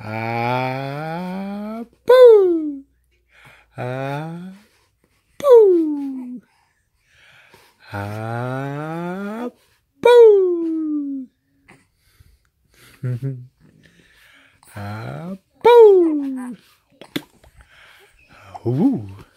Ah, boo! Ah, boo! Ah, boo! ah, boo! Ooh.